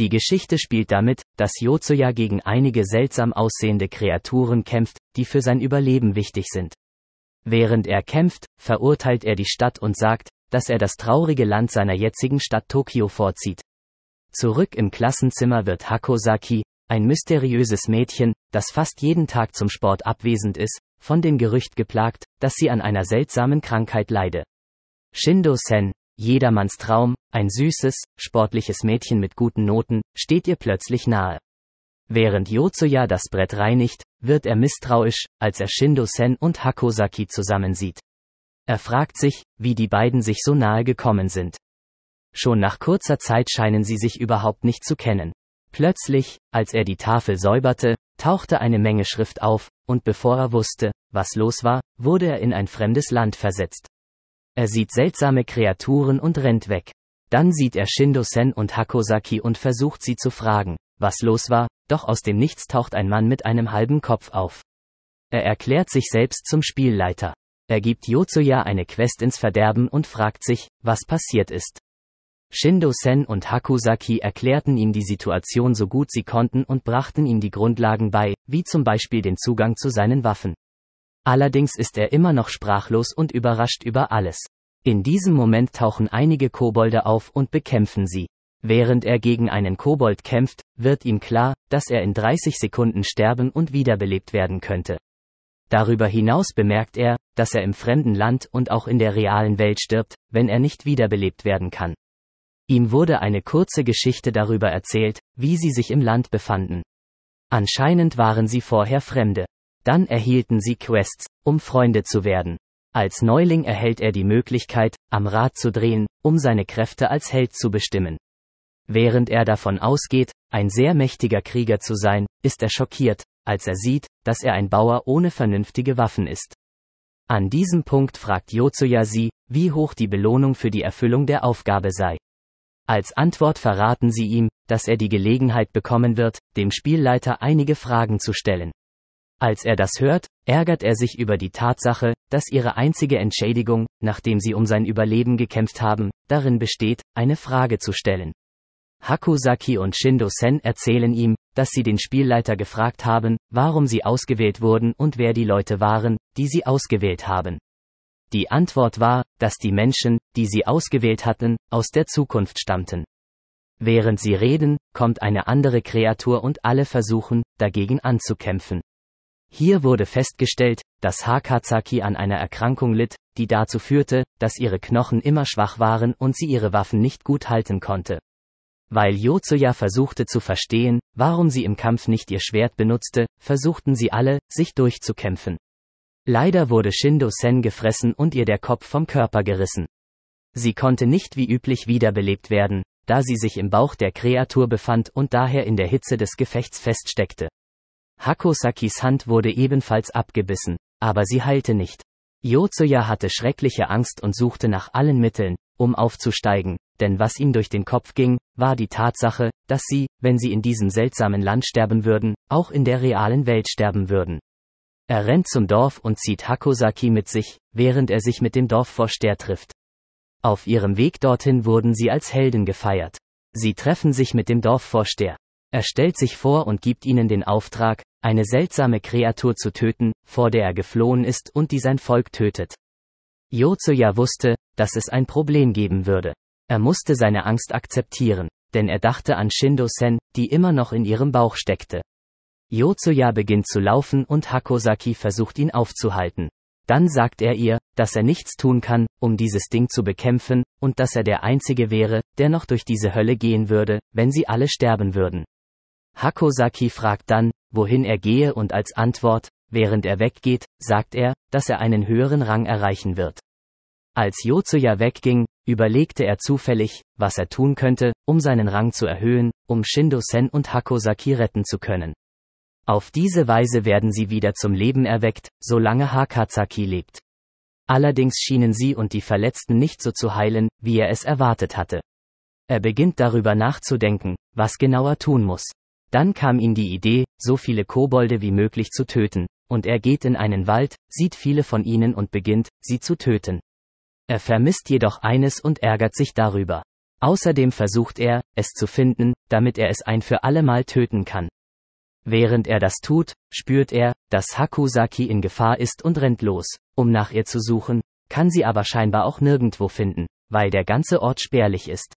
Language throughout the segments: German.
Die Geschichte spielt damit, dass Yozuya gegen einige seltsam aussehende Kreaturen kämpft, die für sein Überleben wichtig sind. Während er kämpft, verurteilt er die Stadt und sagt, dass er das traurige Land seiner jetzigen Stadt Tokio vorzieht. Zurück im Klassenzimmer wird Hakosaki, ein mysteriöses Mädchen, das fast jeden Tag zum Sport abwesend ist, von dem Gerücht geplagt, dass sie an einer seltsamen Krankheit leide. Shindo-sen, jedermanns Traum, ein süßes, sportliches Mädchen mit guten Noten, steht ihr plötzlich nahe. Während Yozuya das Brett reinigt, wird er misstrauisch, als er Shindo-sen und Hakosaki zusammensieht. Er fragt sich, wie die beiden sich so nahe gekommen sind. Schon nach kurzer Zeit scheinen sie sich überhaupt nicht zu kennen. Plötzlich, als er die Tafel säuberte, tauchte eine Menge Schrift auf, und bevor er wusste, was los war, wurde er in ein fremdes Land versetzt. Er sieht seltsame Kreaturen und rennt weg. Dann sieht er Shindo-sen und Hakosaki und versucht sie zu fragen, was los war, doch aus dem Nichts taucht ein Mann mit einem halben Kopf auf. Er erklärt sich selbst zum Spielleiter. Er gibt Yotsuya eine Quest ins Verderben und fragt sich, was passiert ist. Shindo-sen und Hakusaki erklärten ihm die Situation so gut sie konnten und brachten ihm die Grundlagen bei, wie zum Beispiel den Zugang zu seinen Waffen. Allerdings ist er immer noch sprachlos und überrascht über alles. In diesem Moment tauchen einige Kobolde auf und bekämpfen sie. Während er gegen einen Kobold kämpft, wird ihm klar, dass er in 30 Sekunden sterben und wiederbelebt werden könnte. Darüber hinaus bemerkt er, dass er im fremden Land und auch in der realen Welt stirbt, wenn er nicht wiederbelebt werden kann. Ihm wurde eine kurze Geschichte darüber erzählt, wie sie sich im Land befanden. Anscheinend waren sie vorher Fremde. Dann erhielten sie Quests, um Freunde zu werden. Als Neuling erhält er die Möglichkeit, am Rad zu drehen, um seine Kräfte als Held zu bestimmen. Während er davon ausgeht, ein sehr mächtiger Krieger zu sein, ist er schockiert, als er sieht, dass er ein Bauer ohne vernünftige Waffen ist. An diesem Punkt fragt Yotsuya sie, wie hoch die Belohnung für die Erfüllung der Aufgabe sei. Als Antwort verraten sie ihm, dass er die Gelegenheit bekommen wird, dem Spielleiter einige Fragen zu stellen. Als er das hört, ärgert er sich über die Tatsache, dass ihre einzige Entschädigung, nachdem sie um sein Überleben gekämpft haben, darin besteht, eine Frage zu stellen. Hakusaki und Shindo-sen erzählen ihm, dass sie den Spielleiter gefragt haben, warum sie ausgewählt wurden und wer die Leute waren, die sie ausgewählt haben. Die Antwort war, dass die Menschen, die sie ausgewählt hatten, aus der Zukunft stammten. Während sie reden, kommt eine andere Kreatur und alle versuchen, dagegen anzukämpfen. Hier wurde festgestellt, dass Hakazaki an einer Erkrankung litt, die dazu führte, dass ihre Knochen immer schwach waren und sie ihre Waffen nicht gut halten konnte. Weil Yotsuya versuchte zu verstehen, warum sie im Kampf nicht ihr Schwert benutzte, versuchten sie alle, sich durchzukämpfen. Leider wurde Shindo Sen gefressen und ihr der Kopf vom Körper gerissen. Sie konnte nicht wie üblich wiederbelebt werden, da sie sich im Bauch der Kreatur befand und daher in der Hitze des Gefechts feststeckte. Hakosakis Hand wurde ebenfalls abgebissen, aber sie heilte nicht. Yotsuya hatte schreckliche Angst und suchte nach allen Mitteln, um aufzusteigen, denn was ihm durch den Kopf ging, war die Tatsache, dass sie, wenn sie in diesem seltsamen Land sterben würden, auch in der realen Welt sterben würden. Er rennt zum Dorf und zieht Hakosaki mit sich, während er sich mit dem Dorfvorsteher trifft. Auf ihrem Weg dorthin wurden sie als Helden gefeiert. Sie treffen sich mit dem Dorfvorsteher. Er stellt sich vor und gibt ihnen den Auftrag, eine seltsame Kreatur zu töten, vor der er geflohen ist und die sein Volk tötet. Jozuja wusste, dass es ein Problem geben würde. Er musste seine Angst akzeptieren, denn er dachte an Shindo-sen, die immer noch in ihrem Bauch steckte. Jozuya beginnt zu laufen und Hakosaki versucht ihn aufzuhalten. Dann sagt er ihr, dass er nichts tun kann, um dieses Ding zu bekämpfen, und dass er der Einzige wäre, der noch durch diese Hölle gehen würde, wenn sie alle sterben würden. Hakosaki fragt dann, wohin er gehe und als Antwort, während er weggeht, sagt er, dass er einen höheren Rang erreichen wird. Als Yotsuya wegging, überlegte er zufällig, was er tun könnte, um seinen Rang zu erhöhen, um Shindo-sen und Hakosaki retten zu können. Auf diese Weise werden sie wieder zum Leben erweckt, solange Hakazaki lebt. Allerdings schienen sie und die Verletzten nicht so zu heilen, wie er es erwartet hatte. Er beginnt darüber nachzudenken, was genauer tun muss. Dann kam ihm die Idee, so viele Kobolde wie möglich zu töten, und er geht in einen Wald, sieht viele von ihnen und beginnt, sie zu töten. Er vermisst jedoch eines und ärgert sich darüber. Außerdem versucht er, es zu finden, damit er es ein für allemal töten kann. Während er das tut, spürt er, dass Hakusaki in Gefahr ist und rennt los, um nach ihr zu suchen, kann sie aber scheinbar auch nirgendwo finden, weil der ganze Ort spärlich ist.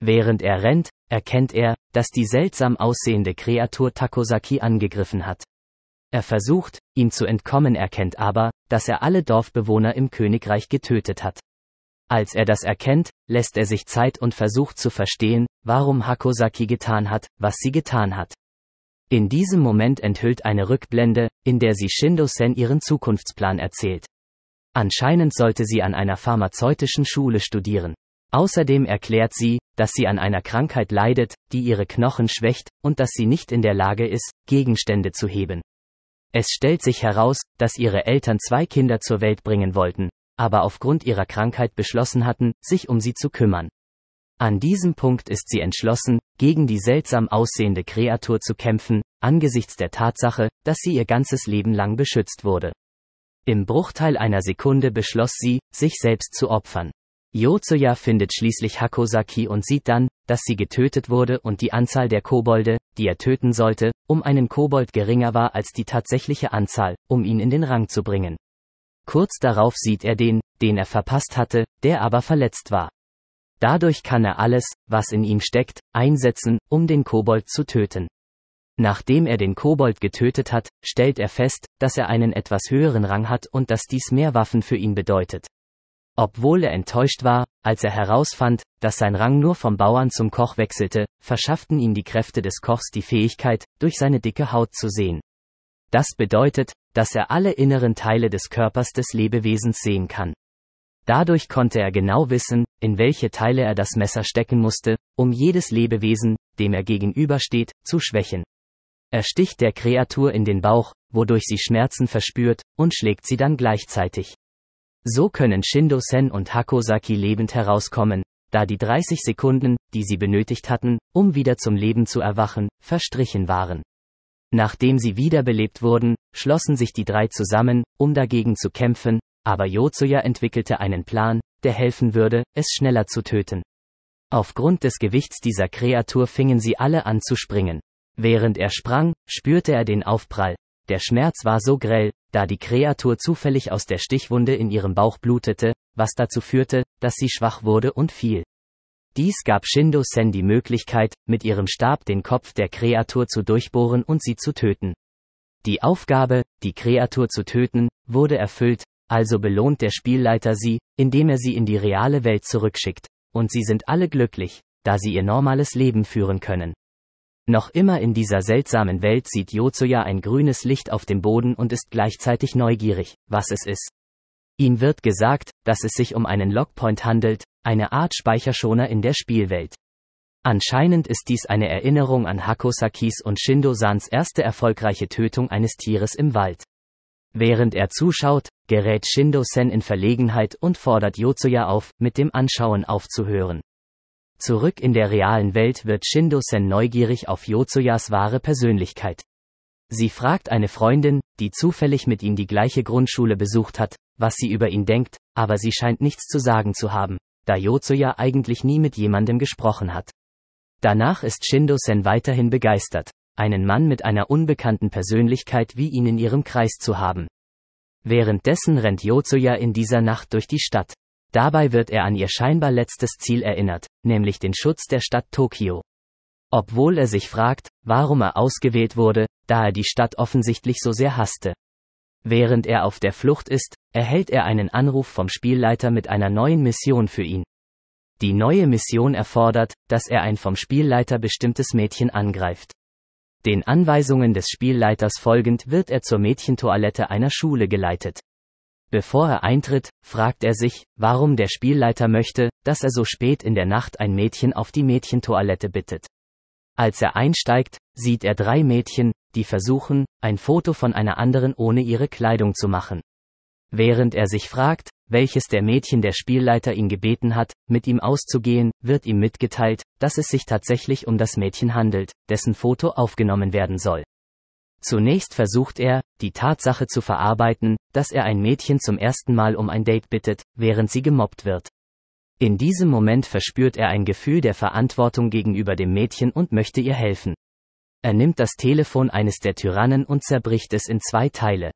Während er rennt, erkennt er, dass die seltsam aussehende Kreatur Takosaki angegriffen hat. Er versucht, ihm zu entkommen, erkennt aber, dass er alle Dorfbewohner im Königreich getötet hat. Als er das erkennt, lässt er sich Zeit und versucht zu verstehen, warum Hakosaki getan hat, was sie getan hat. In diesem Moment enthüllt eine Rückblende, in der sie Shindo-sen ihren Zukunftsplan erzählt. Anscheinend sollte sie an einer pharmazeutischen Schule studieren. Außerdem erklärt sie, dass sie an einer Krankheit leidet, die ihre Knochen schwächt, und dass sie nicht in der Lage ist, Gegenstände zu heben. Es stellt sich heraus, dass ihre Eltern zwei Kinder zur Welt bringen wollten, aber aufgrund ihrer Krankheit beschlossen hatten, sich um sie zu kümmern. An diesem Punkt ist sie entschlossen, gegen die seltsam aussehende Kreatur zu kämpfen, angesichts der Tatsache, dass sie ihr ganzes Leben lang beschützt wurde. Im Bruchteil einer Sekunde beschloss sie, sich selbst zu opfern. Yotsuya findet schließlich Hakosaki und sieht dann, dass sie getötet wurde und die Anzahl der Kobolde, die er töten sollte, um einen Kobold geringer war als die tatsächliche Anzahl, um ihn in den Rang zu bringen. Kurz darauf sieht er den, den er verpasst hatte, der aber verletzt war. Dadurch kann er alles, was in ihm steckt, einsetzen, um den Kobold zu töten. Nachdem er den Kobold getötet hat, stellt er fest, dass er einen etwas höheren Rang hat und dass dies mehr Waffen für ihn bedeutet. Obwohl er enttäuscht war, als er herausfand, dass sein Rang nur vom Bauern zum Koch wechselte, verschafften ihm die Kräfte des Kochs die Fähigkeit, durch seine dicke Haut zu sehen. Das bedeutet, dass er alle inneren Teile des Körpers des Lebewesens sehen kann. Dadurch konnte er genau wissen, in welche Teile er das Messer stecken musste, um jedes Lebewesen, dem er gegenübersteht, zu schwächen. Er sticht der Kreatur in den Bauch, wodurch sie Schmerzen verspürt, und schlägt sie dann gleichzeitig. So können Shindo-sen und Hakosaki lebend herauskommen, da die 30 Sekunden, die sie benötigt hatten, um wieder zum Leben zu erwachen, verstrichen waren. Nachdem sie wiederbelebt wurden, schlossen sich die drei zusammen, um dagegen zu kämpfen, aber Yotsuya entwickelte einen Plan, der helfen würde, es schneller zu töten. Aufgrund des Gewichts dieser Kreatur fingen sie alle an zu springen. Während er sprang, spürte er den Aufprall. Der Schmerz war so grell, da die Kreatur zufällig aus der Stichwunde in ihrem Bauch blutete, was dazu führte, dass sie schwach wurde und fiel. Dies gab Shindo Sen die Möglichkeit, mit ihrem Stab den Kopf der Kreatur zu durchbohren und sie zu töten. Die Aufgabe, die Kreatur zu töten, wurde erfüllt, also belohnt der Spielleiter sie, indem er sie in die reale Welt zurückschickt, und sie sind alle glücklich, da sie ihr normales Leben führen können. Noch immer in dieser seltsamen Welt sieht Jozuya ein grünes Licht auf dem Boden und ist gleichzeitig neugierig, was es ist. Ihm wird gesagt, dass es sich um einen Lockpoint handelt, eine Art Speicherschoner in der Spielwelt. Anscheinend ist dies eine Erinnerung an Hakosakis und Shindo-sans erste erfolgreiche Tötung eines Tieres im Wald. Während er zuschaut, gerät Shindo-sen in Verlegenheit und fordert Yozuya auf, mit dem Anschauen aufzuhören. Zurück in der realen Welt wird Shindo-sen neugierig auf Yotsuyas wahre Persönlichkeit. Sie fragt eine Freundin, die zufällig mit ihm die gleiche Grundschule besucht hat, was sie über ihn denkt, aber sie scheint nichts zu sagen zu haben, da Yozuya eigentlich nie mit jemandem gesprochen hat. Danach ist Shindo-sen weiterhin begeistert, einen Mann mit einer unbekannten Persönlichkeit wie ihn in ihrem Kreis zu haben. Währenddessen rennt Yozuya in dieser Nacht durch die Stadt. Dabei wird er an ihr scheinbar letztes Ziel erinnert, nämlich den Schutz der Stadt Tokio. Obwohl er sich fragt, warum er ausgewählt wurde, da er die Stadt offensichtlich so sehr hasste. Während er auf der Flucht ist, erhält er einen Anruf vom Spielleiter mit einer neuen Mission für ihn. Die neue Mission erfordert, dass er ein vom Spielleiter bestimmtes Mädchen angreift. Den Anweisungen des Spielleiters folgend wird er zur Mädchentoilette einer Schule geleitet. Bevor er eintritt, fragt er sich, warum der Spielleiter möchte, dass er so spät in der Nacht ein Mädchen auf die Mädchentoilette bittet. Als er einsteigt, sieht er drei Mädchen, die versuchen, ein Foto von einer anderen ohne ihre Kleidung zu machen. Während er sich fragt, welches der Mädchen der Spielleiter ihn gebeten hat, mit ihm auszugehen, wird ihm mitgeteilt, dass es sich tatsächlich um das Mädchen handelt, dessen Foto aufgenommen werden soll. Zunächst versucht er, die Tatsache zu verarbeiten, dass er ein Mädchen zum ersten Mal um ein Date bittet, während sie gemobbt wird. In diesem Moment verspürt er ein Gefühl der Verantwortung gegenüber dem Mädchen und möchte ihr helfen. Er nimmt das Telefon eines der Tyrannen und zerbricht es in zwei Teile.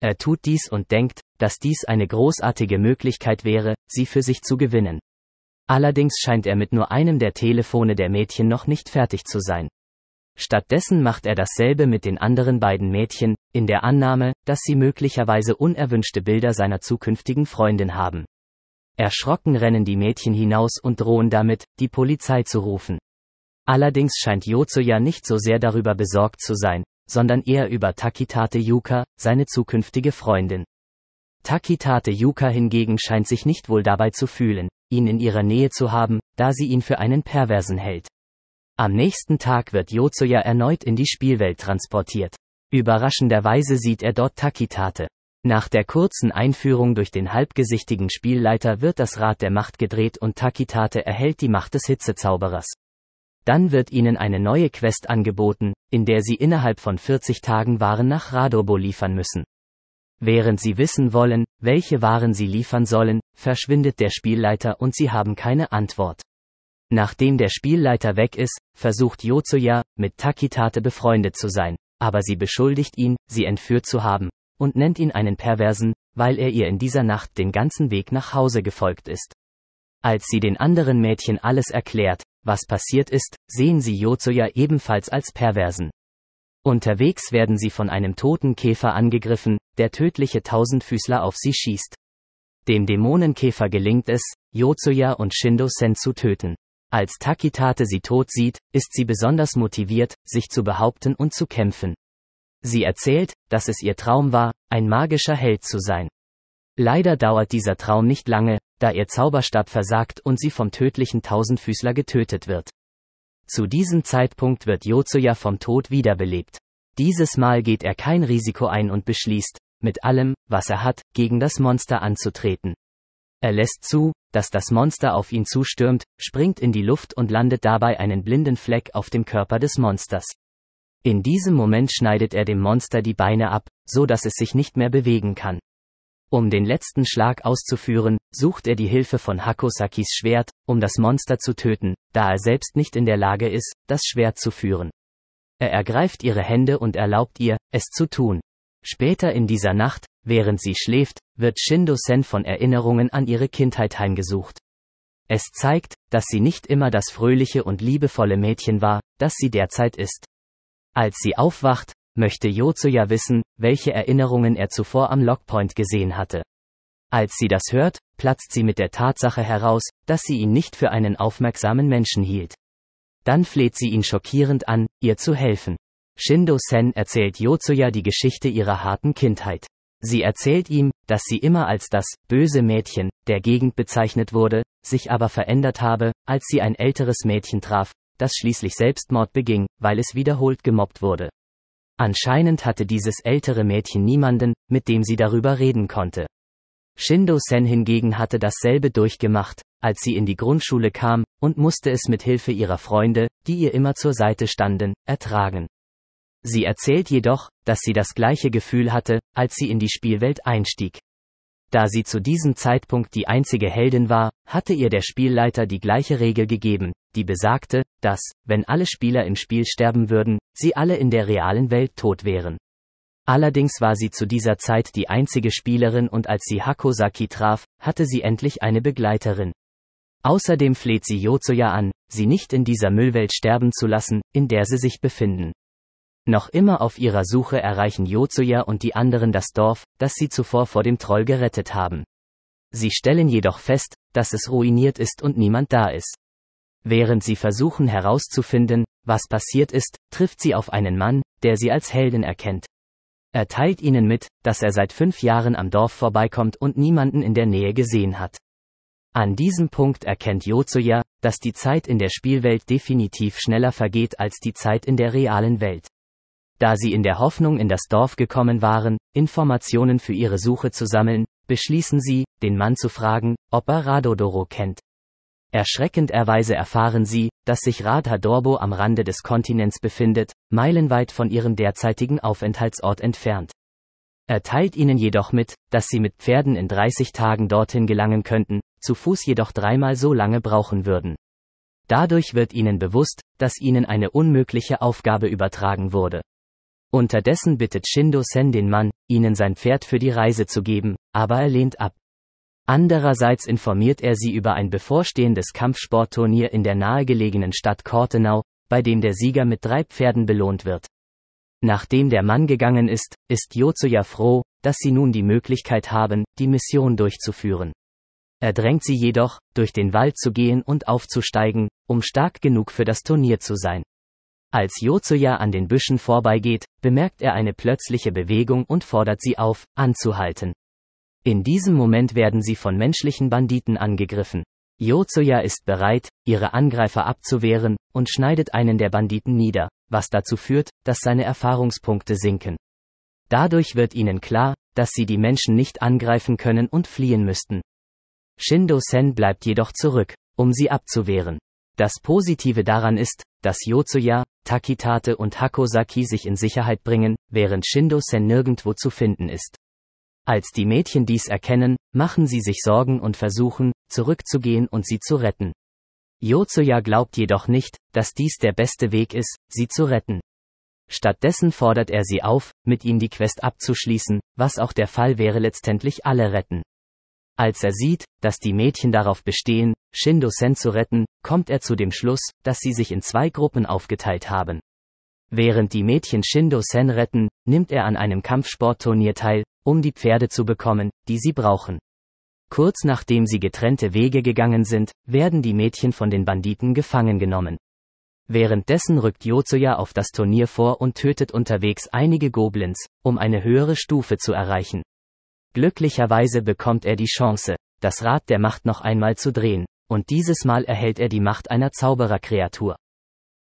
Er tut dies und denkt, dass dies eine großartige Möglichkeit wäre, sie für sich zu gewinnen. Allerdings scheint er mit nur einem der Telefone der Mädchen noch nicht fertig zu sein. Stattdessen macht er dasselbe mit den anderen beiden Mädchen, in der Annahme, dass sie möglicherweise unerwünschte Bilder seiner zukünftigen Freundin haben. Erschrocken rennen die Mädchen hinaus und drohen damit, die Polizei zu rufen. Allerdings scheint Yozuya nicht so sehr darüber besorgt zu sein, sondern eher über Takitate Yuka, seine zukünftige Freundin. Takitate Yuka hingegen scheint sich nicht wohl dabei zu fühlen, ihn in ihrer Nähe zu haben, da sie ihn für einen Perversen hält. Am nächsten Tag wird Yotsuya erneut in die Spielwelt transportiert. Überraschenderweise sieht er dort Takitate. Nach der kurzen Einführung durch den halbgesichtigen Spielleiter wird das Rad der Macht gedreht und Takitate erhält die Macht des Hitzezauberers. Dann wird ihnen eine neue Quest angeboten, in der sie innerhalb von 40 Tagen Waren nach Radobo liefern müssen. Während sie wissen wollen, welche Waren sie liefern sollen, verschwindet der Spielleiter und sie haben keine Antwort. Nachdem der Spielleiter weg ist, versucht Yozuya, mit Takitate befreundet zu sein, aber sie beschuldigt ihn, sie entführt zu haben, und nennt ihn einen Perversen, weil er ihr in dieser Nacht den ganzen Weg nach Hause gefolgt ist. Als sie den anderen Mädchen alles erklärt, was passiert ist, sehen sie Yozuya ebenfalls als Perversen. Unterwegs werden sie von einem toten Käfer angegriffen, der tödliche Tausendfüßler auf sie schießt. Dem Dämonenkäfer gelingt es, Yozuya und Shindo Sen zu töten. Als Takitate sie tot sieht, ist sie besonders motiviert, sich zu behaupten und zu kämpfen. Sie erzählt, dass es ihr Traum war, ein magischer Held zu sein. Leider dauert dieser Traum nicht lange, da ihr Zauberstab versagt und sie vom tödlichen Tausendfüßler getötet wird. Zu diesem Zeitpunkt wird Yotsuya vom Tod wiederbelebt. Dieses Mal geht er kein Risiko ein und beschließt, mit allem, was er hat, gegen das Monster anzutreten. Er lässt zu, dass das Monster auf ihn zustürmt, springt in die Luft und landet dabei einen blinden Fleck auf dem Körper des Monsters. In diesem Moment schneidet er dem Monster die Beine ab, so dass es sich nicht mehr bewegen kann. Um den letzten Schlag auszuführen, sucht er die Hilfe von Hakosakis Schwert, um das Monster zu töten, da er selbst nicht in der Lage ist, das Schwert zu führen. Er ergreift ihre Hände und erlaubt ihr, es zu tun. Später in dieser Nacht, während sie schläft, wird Shindo-sen von Erinnerungen an ihre Kindheit heimgesucht. Es zeigt, dass sie nicht immer das fröhliche und liebevolle Mädchen war, das sie derzeit ist. Als sie aufwacht, möchte Yotsuya wissen, welche Erinnerungen er zuvor am Lockpoint gesehen hatte. Als sie das hört, platzt sie mit der Tatsache heraus, dass sie ihn nicht für einen aufmerksamen Menschen hielt. Dann fleht sie ihn schockierend an, ihr zu helfen. Shindo-sen erzählt Yotsuya die Geschichte ihrer harten Kindheit. Sie erzählt ihm, dass sie immer als das böse Mädchen der Gegend bezeichnet wurde, sich aber verändert habe, als sie ein älteres Mädchen traf, das schließlich Selbstmord beging, weil es wiederholt gemobbt wurde. Anscheinend hatte dieses ältere Mädchen niemanden, mit dem sie darüber reden konnte. Shindo-sen hingegen hatte dasselbe durchgemacht, als sie in die Grundschule kam, und musste es mit Hilfe ihrer Freunde, die ihr immer zur Seite standen, ertragen. Sie erzählt jedoch, dass sie das gleiche Gefühl hatte, als sie in die Spielwelt einstieg. Da sie zu diesem Zeitpunkt die einzige Heldin war, hatte ihr der Spielleiter die gleiche Regel gegeben, die besagte, dass, wenn alle Spieler im Spiel sterben würden, sie alle in der realen Welt tot wären. Allerdings war sie zu dieser Zeit die einzige Spielerin und als sie Hakosaki traf, hatte sie endlich eine Begleiterin. Außerdem fleht sie Yotsuya an, sie nicht in dieser Müllwelt sterben zu lassen, in der sie sich befinden. Noch immer auf ihrer Suche erreichen Jozuya und die anderen das Dorf, das sie zuvor vor dem Troll gerettet haben. Sie stellen jedoch fest, dass es ruiniert ist und niemand da ist. Während sie versuchen herauszufinden, was passiert ist, trifft sie auf einen Mann, der sie als Helden erkennt. Er teilt ihnen mit, dass er seit fünf Jahren am Dorf vorbeikommt und niemanden in der Nähe gesehen hat. An diesem Punkt erkennt Jozuya, dass die Zeit in der Spielwelt definitiv schneller vergeht als die Zeit in der realen Welt. Da sie in der Hoffnung in das Dorf gekommen waren, Informationen für ihre Suche zu sammeln, beschließen sie, den Mann zu fragen, ob er Radodoro kennt. Erschreckenderweise erfahren sie, dass sich Radhadorbo am Rande des Kontinents befindet, meilenweit von ihrem derzeitigen Aufenthaltsort entfernt. Er teilt ihnen jedoch mit, dass sie mit Pferden in 30 Tagen dorthin gelangen könnten, zu Fuß jedoch dreimal so lange brauchen würden. Dadurch wird ihnen bewusst, dass ihnen eine unmögliche Aufgabe übertragen wurde. Unterdessen bittet Shindo Sen den Mann, ihnen sein Pferd für die Reise zu geben, aber er lehnt ab. Andererseits informiert er sie über ein bevorstehendes Kampfsportturnier in der nahegelegenen Stadt Kortenau, bei dem der Sieger mit drei Pferden belohnt wird. Nachdem der Mann gegangen ist, ist Yotsuya froh, dass sie nun die Möglichkeit haben, die Mission durchzuführen. Er drängt sie jedoch, durch den Wald zu gehen und aufzusteigen, um stark genug für das Turnier zu sein. Als Jozuya an den Büschen vorbeigeht, bemerkt er eine plötzliche Bewegung und fordert sie auf, anzuhalten. In diesem Moment werden sie von menschlichen Banditen angegriffen. Jozuya ist bereit, ihre Angreifer abzuwehren, und schneidet einen der Banditen nieder, was dazu führt, dass seine Erfahrungspunkte sinken. Dadurch wird ihnen klar, dass sie die Menschen nicht angreifen können und fliehen müssten. Shindo Sen bleibt jedoch zurück, um sie abzuwehren. Das Positive daran ist, dass Yotsuya, Takitate und Hakosaki sich in Sicherheit bringen, während Shindo-sen nirgendwo zu finden ist. Als die Mädchen dies erkennen, machen sie sich Sorgen und versuchen, zurückzugehen und sie zu retten. Yotsuya glaubt jedoch nicht, dass dies der beste Weg ist, sie zu retten. Stattdessen fordert er sie auf, mit ihm die Quest abzuschließen, was auch der Fall wäre letztendlich alle retten. Als er sieht, dass die Mädchen darauf bestehen, Shindo Sen zu retten, kommt er zu dem Schluss, dass sie sich in zwei Gruppen aufgeteilt haben. Während die Mädchen Shindo Sen retten, nimmt er an einem Kampfsportturnier teil, um die Pferde zu bekommen, die sie brauchen. Kurz nachdem sie getrennte Wege gegangen sind, werden die Mädchen von den Banditen gefangen genommen. Währenddessen rückt Yozuya auf das Turnier vor und tötet unterwegs einige Goblins, um eine höhere Stufe zu erreichen. Glücklicherweise bekommt er die Chance, das Rad der Macht noch einmal zu drehen, und dieses Mal erhält er die Macht einer Zaubererkreatur.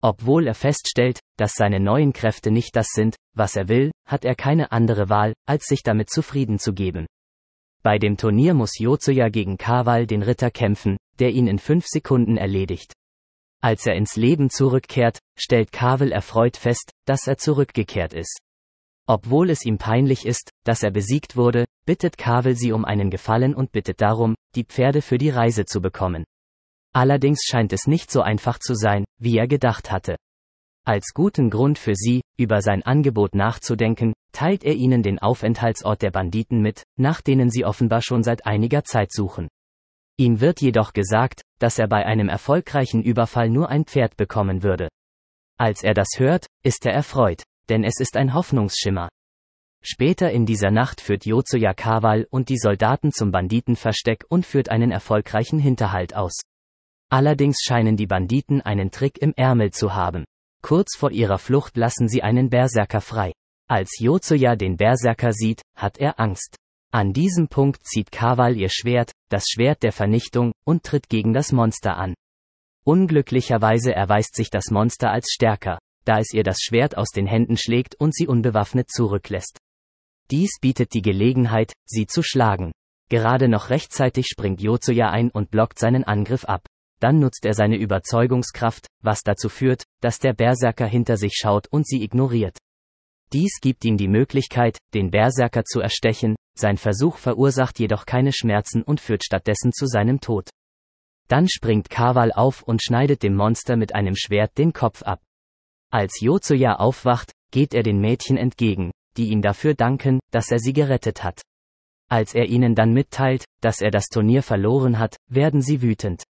Obwohl er feststellt, dass seine neuen Kräfte nicht das sind, was er will, hat er keine andere Wahl, als sich damit zufrieden zu geben. Bei dem Turnier muss Yozuya gegen Kawal den Ritter kämpfen, der ihn in fünf Sekunden erledigt. Als er ins Leben zurückkehrt, stellt Kawal erfreut fest, dass er zurückgekehrt ist. Obwohl es ihm peinlich ist, dass er besiegt wurde, bittet Kawel sie um einen Gefallen und bittet darum, die Pferde für die Reise zu bekommen. Allerdings scheint es nicht so einfach zu sein, wie er gedacht hatte. Als guten Grund für sie, über sein Angebot nachzudenken, teilt er ihnen den Aufenthaltsort der Banditen mit, nach denen sie offenbar schon seit einiger Zeit suchen. Ihm wird jedoch gesagt, dass er bei einem erfolgreichen Überfall nur ein Pferd bekommen würde. Als er das hört, ist er erfreut, denn es ist ein Hoffnungsschimmer. Später in dieser Nacht führt Yozuya Kawal und die Soldaten zum Banditenversteck und führt einen erfolgreichen Hinterhalt aus. Allerdings scheinen die Banditen einen Trick im Ärmel zu haben. Kurz vor ihrer Flucht lassen sie einen Berserker frei. Als Yozuya den Berserker sieht, hat er Angst. An diesem Punkt zieht Kawal ihr Schwert, das Schwert der Vernichtung, und tritt gegen das Monster an. Unglücklicherweise erweist sich das Monster als stärker, da es ihr das Schwert aus den Händen schlägt und sie unbewaffnet zurücklässt. Dies bietet die Gelegenheit, sie zu schlagen. Gerade noch rechtzeitig springt Yozuya ein und blockt seinen Angriff ab dann nutzt er seine Überzeugungskraft, was dazu führt, dass der Berserker hinter sich schaut und sie ignoriert. Dies gibt ihm die Möglichkeit, den Berserker zu erstechen, sein Versuch verursacht jedoch keine Schmerzen und führt stattdessen zu seinem Tod. Dann springt Kaval auf und schneidet dem Monster mit einem Schwert den Kopf ab. Als Yozuya aufwacht, geht er den Mädchen entgegen, die ihm dafür danken, dass er sie gerettet hat. Als er ihnen dann mitteilt, dass er das Turnier verloren hat, werden sie wütend.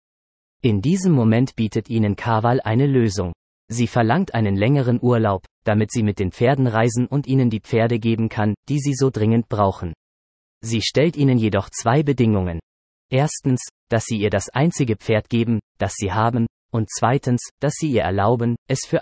In diesem Moment bietet ihnen Kaval eine Lösung. Sie verlangt einen längeren Urlaub, damit sie mit den Pferden reisen und ihnen die Pferde geben kann, die sie so dringend brauchen. Sie stellt ihnen jedoch zwei Bedingungen. Erstens, dass sie ihr das einzige Pferd geben, das sie haben, und zweitens, dass sie ihr erlauben, es für ein